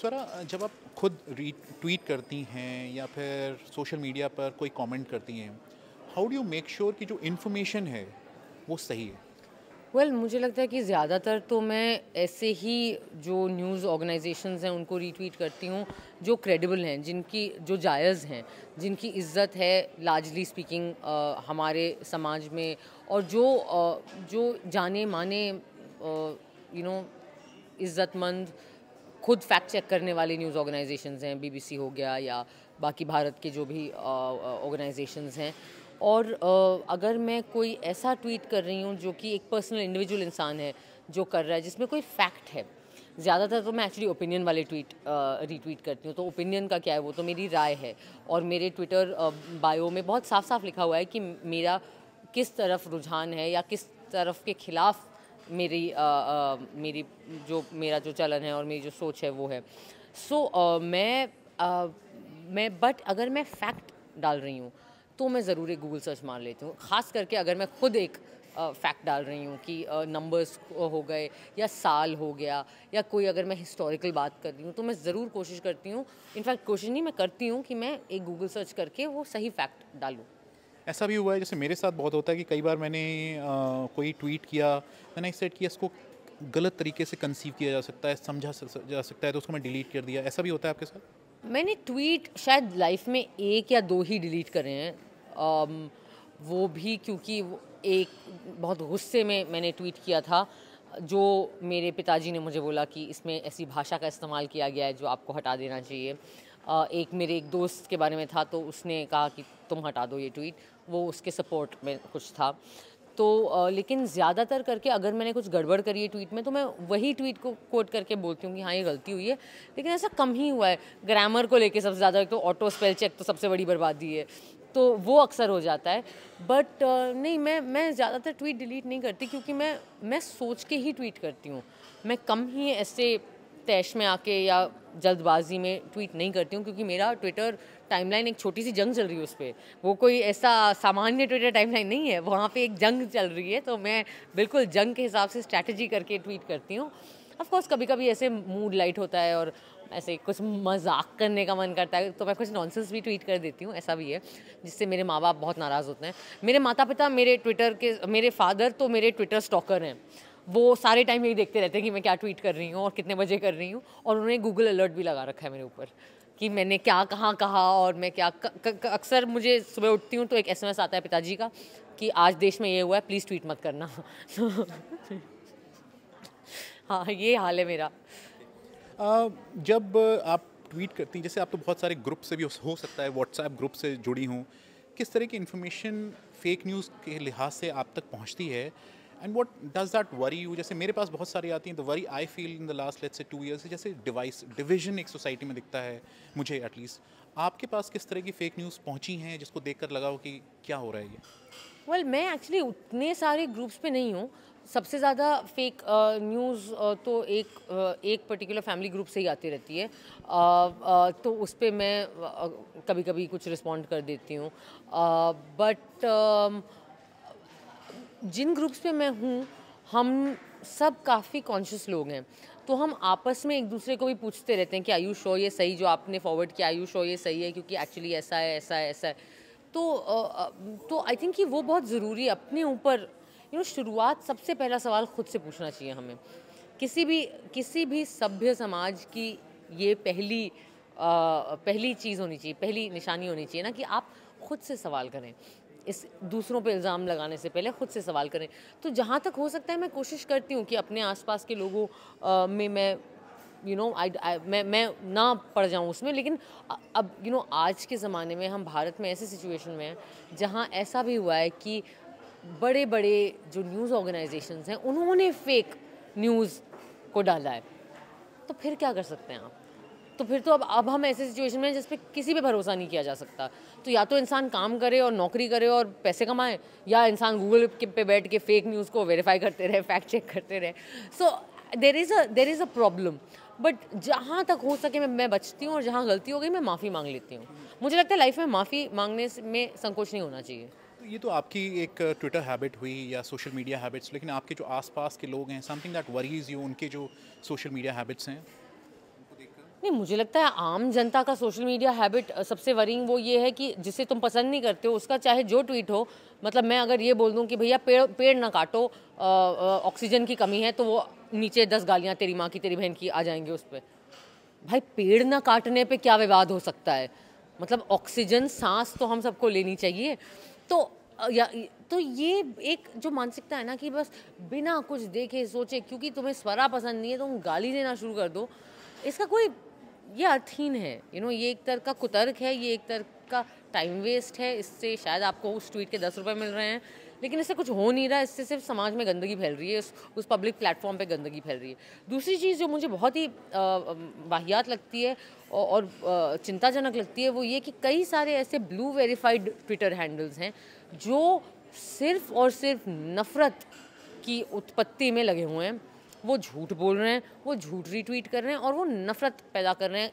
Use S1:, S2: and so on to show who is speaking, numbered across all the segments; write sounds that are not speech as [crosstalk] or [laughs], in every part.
S1: स्वरा जब आप खुद ट्वीट करती हैं या फिर सोशल मीडिया पर कोई कमेंट करती हैं how do you make sure कि जो इन्फॉर्मेशन है वो सही है
S2: वेल well, मुझे लगता है कि ज़्यादातर तो मैं ऐसे ही जो न्यूज़ ऑर्गेनाइजेशंस हैं उनको रीट्वीट करती हूँ जो क्रेडिबल हैं जिनकी जो जायज़ हैं जिनकी इज़्ज़त है लार्जली स्पीकिंग हमारे समाज में और जो आ, जो जाने माने यू नो इज़्ज़तमंद you know, खुद फैक्ट चेक करने वाली न्यूज़ ऑर्गेनाइजेशंस हैं बीबीसी हो गया या बाकी भारत के जो भी ऑर्गेनाइजेशंस हैं और आ, अगर मैं कोई ऐसा ट्वीट कर रही हूँ जो कि एक पर्सनल इंडिविजुअल इंसान है जो कर रहा है जिसमें कोई फैक्ट है ज़्यादातर तो मैं एक्चुअली ओपिनियन वाले ट्वीट रीट्वीट करती हूँ तो ओपिनियन का क्या है वो तो मेरी राय है और मेरे ट्विटर बायो में बहुत साफ साफ लिखा हुआ है कि मेरा किस तरफ रुझान है या किस तरफ के खिलाफ मेरी आ, आ, मेरी जो मेरा जो चलन है और मेरी जो सोच है वो है सो so, मैं आ, मैं बट अगर मैं फैक्ट डाल रही हूँ तो मैं ज़रूर एक गूगल सर्च मार लेती हूँ ख़ास करके अगर मैं खुद एक फैक्ट uh, डाल रही हूँ कि नंबर्स uh, हो गए या साल हो गया या कोई अगर मैं हिस्टोरिकल बात कर रही हूँ तो मैं ज़रूर कोशिश करती हूँ इनफैक्ट कोशिश नहीं मैं करती हूँ कि मैं एक गूगल सर्च करके वो सही फैक्ट डालूँ
S1: ऐसा भी हुआ है जैसे मेरे साथ बहुत होता है कि कई बार मैंने आ, कोई ट्वीट किया मैंने सेट किया इसको गलत तरीके से कंसीव किया जा सकता है समझा जा सकता है तो उसको मैं डिलीट कर दिया ऐसा भी होता है आपके साथ
S2: मैंने ट्वीट शायद लाइफ में एक या दो ही डिलीट करे हैं वो भी क्योंकि एक बहुत गुस्से में मैंने ट्वीट किया था जो मेरे पिताजी ने मुझे बोला कि इसमें ऐसी भाषा का इस्तेमाल किया गया है जो आपको हटा देना चाहिए एक मेरे एक दोस्त के बारे में था तो उसने कहा कि तुम हटा दो ये ट्वीट वो उसके सपोर्ट में कुछ था तो लेकिन ज़्यादातर करके अगर मैंने कुछ गड़बड़ करी है ट्वीट में तो मैं वही ट्वीट को कोट करके बोलती हूँ कि हाँ ये गलती हुई है लेकिन ऐसा कम ही हुआ है ग्रामर को लेके सबसे ज़्यादा तो ऑटो स्पेल चेक तो सबसे बड़ी बर्बादी है तो वो अक्सर हो जाता है बट नहीं मैं मैं ज़्यादातर ट्वीट डिलीट नहीं करती क्योंकि मैं मैं सोच के ही ट्वीट करती हूँ मैं कम ही ऐसे तैश में आके या जल्दबाजी में ट्वीट नहीं करती हूँ क्योंकि मेरा ट्विटर टाइमलाइन एक छोटी सी जंग चल रही है उस पर वो कोई ऐसा सामान्य ट्विटर टाइमलाइन नहीं है वहाँ पे एक जंग चल रही है तो मैं बिल्कुल जंग के हिसाब से स्ट्रैटेजी करके ट्वीट करती हूँ ऑफकोर्स कभी कभी ऐसे मूड लाइट होता है और ऐसे कुछ मजाक करने का मन करता है तो मैं कुछ नॉनसेंस भी ट्वीट कर देती हूँ ऐसा भी है जिससे मेरे माँ बाप बहुत नाराज़ होते हैं मेरे माता पिता मेरे ट्विटर के मेरे फादर तो मेरे ट्विटर स्टॉकर हैं वो सारे टाइम यही देखते रहते हैं कि मैं क्या ट्वीट कर रही हूँ और कितने बजे कर रही हूँ और उन्होंने गूगल अलर्ट भी लगा रखा है मेरे ऊपर कि मैंने क्या कहाँ कहा और मैं क्या अक्सर मुझे सुबह उठती हूँ तो एक एसएमएस आता है पिताजी का कि आज देश में ये हुआ है प्लीज़ ट्वीट मत करना [laughs] हाँ ये हाल है मेरा
S1: आ, जब आप ट्वीट करती हैं जैसे आप तो बहुत सारे ग्रुप से भी हो सकता है व्हाट्सएप ग्रुप से जुड़ी हूँ किस तरह की इन्फॉर्मेशन फेक न्यूज़ के लिहाज से आप तक पहुँचती है and what does that worry you जैसे मेरे पास बहुत सारी आती हैं the worry I feel in the last let's say two years जैसे डिवाइस डिविजन एक सोसाइटी में दिखता है मुझे एटलीस्ट आपके पास किस तरह की फेक न्यूज़ पहुंची हैं जिसको देखकर लगा हो कि क्या हो रहा है ये
S2: वेल well, मैं एक्चुअली उतने सारे ग्रुप्स पे नहीं हूँ सबसे ज़्यादा फेक न्यूज़ तो एक uh, एक पर्टिकुलर फैमिली ग्रुप से ही आती रहती है uh, uh, तो उस पर मैं uh, कभी कभी कुछ रिस्पॉन्ड कर देती हूँ बट uh, जिन ग्रुप्स में मैं हूँ हम सब काफ़ी कॉन्शियस लोग हैं तो हम आपस में एक दूसरे को भी पूछते रहते हैं कि आयुष हो ये सही जो आपने फॉरवर्ड किया आयुष हो ये सही है क्योंकि एक्चुअली ऐसा है ऐसा है ऐसा है तो तो आई थिंक कि वो बहुत ज़रूरी है अपने ऊपर यू नो शुरुआत सबसे पहला सवाल खुद से पूछना चाहिए हमें किसी भी किसी भी सभ्य समाज की ये पहली आ, पहली चीज़ होनी चाहिए पहली निशानी होनी चाहिए ना कि आप खुद से सवाल करें इस दूसरों पे इल्ज़ाम लगाने से पहले ख़ुद से सवाल करें तो जहाँ तक हो सकता है मैं कोशिश करती हूँ कि अपने आसपास के लोगों में मैं यू नो आई मैं मैं ना पड़ जाऊँ उसमें लेकिन अब यू you नो know, आज के ज़माने में हम भारत में ऐसे सिचुएशन में हैं जहाँ ऐसा भी हुआ है कि बड़े बड़े जो न्यूज़ ऑर्गेनाइजेशन हैं उन्होंने फेक न्यूज़ को डाला है तो फिर क्या कर सकते हैं आप तो फिर तो अब अब हम ऐसे सिचुएशन में जिस पर किसी पर भरोसा नहीं किया जा सकता तो या तो इंसान काम करे और नौकरी करे और पैसे कमाए या इंसान गूगल पे बैठ के फेक न्यूज़ को वेरीफाई करते रहे फैक्ट चेक करते रहे so there is a there is a problem but जहाँ तक हो सके मैं मैं बचती हूँ और जहाँ गलती हो गई मैं माफ़ी मांग लेती हूँ मुझे लगता है लाइफ में माफ़ी मांगने में संकोच नहीं होना चाहिए
S1: तो ये तो आपकी एक ट्विटर हैबिट हुई या सोशल मीडिया हैबिट्स लेकिन आपके जो आसपास के लोग हैं समथिंग दैट वरीज यू उनके जो सोशल मीडिया हैबिट्स हैं
S2: नहीं मुझे लगता है आम जनता का सोशल मीडिया हैबिट सबसे वरिंग वो ये है कि जिसे तुम पसंद नहीं करते हो उसका चाहे जो ट्वीट हो मतलब मैं अगर ये बोल दूँ कि भैया पेड़ पेड़ ना काटो ऑक्सीजन की कमी है तो वो नीचे दस गालियाँ तेरी माँ की तेरी बहन की आ जाएंगे उस पर भाई पेड़ ना काटने पर क्या विवाद हो सकता है मतलब ऑक्सीजन सांस तो हम सबको लेनी चाहिए तो या तो ये एक जो मानसिकता है ना कि बस बिना कुछ देखे सोचे क्योंकि तुम्हें स्वरा पसंद नहीं है तो तुम गाली देना शुरू कर दो इसका कोई ये अर्थहीन है यू नो ये एक तरह का कुतर्क है ये एक तरह का टाइम वेस्ट है इससे शायद आपको उस ट्वीट के दस रुपये मिल रहे हैं लेकिन इससे कुछ हो नहीं रहा इससे सिर्फ समाज में गंदगी फैल रही है उस उस पब्लिक प्लेटफॉर्म पे गंदगी फैल रही है दूसरी चीज़ जो मुझे बहुत ही वाहियात लगती है और, और चिंताजनक लगती है वो ये कि कई सारे ऐसे ब्लू वेरीफाइड ट्विटर हैंडल्स हैं जो सिर्फ और सिर्फ नफ़रत की उत्पत्ति में लगे हुए हैं वो झूठ बोल रहे हैं वो झूठ रिट्वीट कर रहे हैं और वो नफ़रत पैदा कर रहे हैं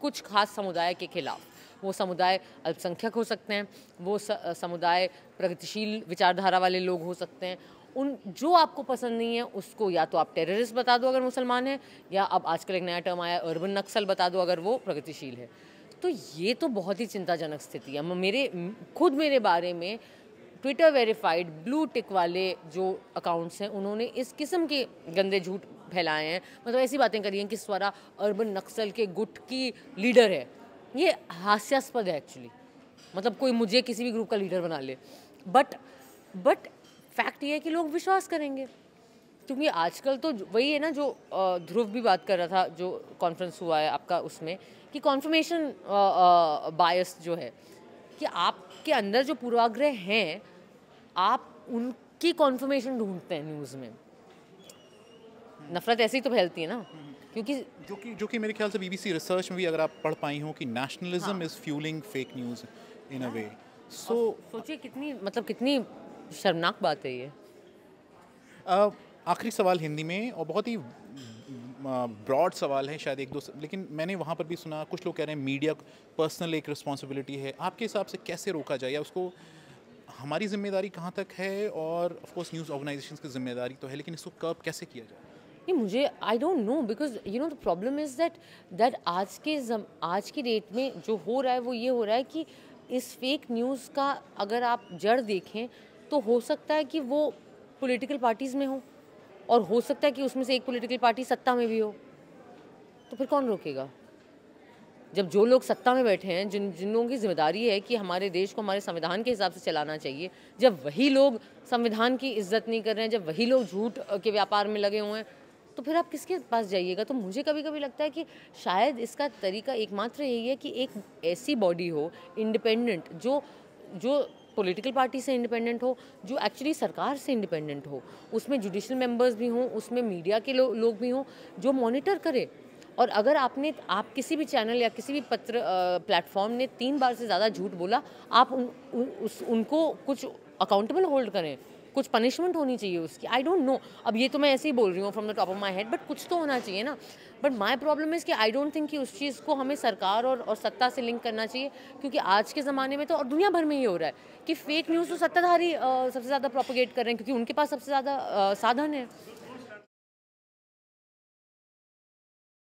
S2: कुछ खास समुदाय के खिलाफ वो समुदाय अल्पसंख्यक हो सकते हैं वो समुदाय प्रगतिशील विचारधारा वाले लोग हो सकते हैं उन जो आपको पसंद नहीं है उसको या तो आप टेररिस्ट बता दो अगर मुसलमान है या अब आजकल एक नया टर्म आया अर्बन नक्सल बता दो अगर वो प्रगतिशील है तो ये तो बहुत ही चिंताजनक स्थिति है मेरे खुद मेरे बारे में ट्विटर वेरीफाइड ब्लू टिक वाले जो अकाउंट्स हैं उन्होंने इस किस्म के गंदे झूठ फैलाए हैं मतलब ऐसी बातें करी हैं कि स्वरा अर्बन नक्सल के गुट की लीडर है ये हास्यास्पद है एक्चुअली मतलब कोई मुझे किसी भी ग्रुप का लीडर बना ले बट बट फैक्ट ये है कि लोग विश्वास करेंगे क्योंकि आजकल तो वही है ना जो ध्रुव भी बात कर रहा था जो कॉन्फ्रेंस हुआ है आपका उसमें कि कॉन्फर्मेशन बायस जो है कि आपके अंदर जो पूर्वाग्रह हैं आप उनकी कॉन्फर्मेशन ढूंढते हैं न्यूज़ में नफरत ऐसी तो फैलती है ना
S1: क्योंकि जो कि जो कि मेरे ख्याल से बीबीसी रिसर्च में भी अगर आप पढ़ पाई हो कि nationalism is fueling fake news in a way
S2: so सोचिए कितनी मतलब कितनी शर्मनाक बात है ये
S1: आखिरी सवाल हिंदी में और बहुत ही ब्रॉड सवाल है शायद एक दो लेकिन मैंने वहाँ पर भी सुना कुछ लोग कह रहे हैं मीडिया पर्सनल एक रिस्पॉन्सिबिलिटी है आपके हिसाब से कैसे रोका जाए या उसको हमारी जिम्मेदारी कहाँ तक है और ऑफ कोर्स न्यूज़ ऑर्गेनाइजेशंस की जिम्मेदारी तो है लेकिन इसको कब कैसे किया जाए
S2: नहीं मुझे I don't know because you know the problem is that that आज के जम आज की डेट में जो हो रहा है वो ये हो रहा है कि इस फेक न्यूज़ का अगर आप जड़ देखें तो हो सकता है कि वो पॉलिटिकल पार्टीज़ में हो और हो सकता है कि उसमें से एक पॉलिटिकल पार्टी सत्ता में भी हो तो फिर कौन रोकेगा जब जो लोग सत्ता में बैठे हैं जिन जिन लोगों की जिम्मेदारी है कि हमारे देश को हमारे संविधान के हिसाब से चलाना चाहिए जब वही लोग संविधान की इज्जत नहीं कर रहे हैं जब वही लोग झूठ के व्यापार में लगे हुए हैं तो फिर आप किसके पास जाइएगा तो मुझे कभी कभी लगता है कि शायद इसका तरीका एकमात्र यही है कि एक ऐसी बॉडी हो इंडिपेंडेंट जो जो पॉलिटिकल पार्टी से इंडिपेंडेंट हो जो एक्चुअली सरकार से इंडिपेंडेंट हो उसमें जुडिशल मेंबर्स भी हों उसमें मीडिया के लो, लोग भी हों जो मॉनिटर करें और अगर आपने आप किसी भी चैनल या किसी भी पत्र प्लेटफॉर्म ने तीन बार से ज़्यादा झूठ बोला आप उन, उ, उस उनको कुछ अकाउंटेबल होल्ड करें कुछ पनिशमेंट होनी चाहिए उसकी आई डोंट नो अब ये तो मैं ऐसे ही बोल रही हूँ from the top of my head but कुछ तो होना चाहिए ना बट माई प्रॉब्लम इज़ कि आई डोंट थिंक कि उस चीज़ को हमें सरकार और और सत्ता से लिंक करना चाहिए क्योंकि आज के ज़माने में तो और दुनिया भर में ये हो रहा है कि फेक न्यूज़ तो सत्ताधारी सबसे ज़्यादा प्रोपोगेट कर रहे हैं क्योंकि उनके पास सबसे ज़्यादा साधन है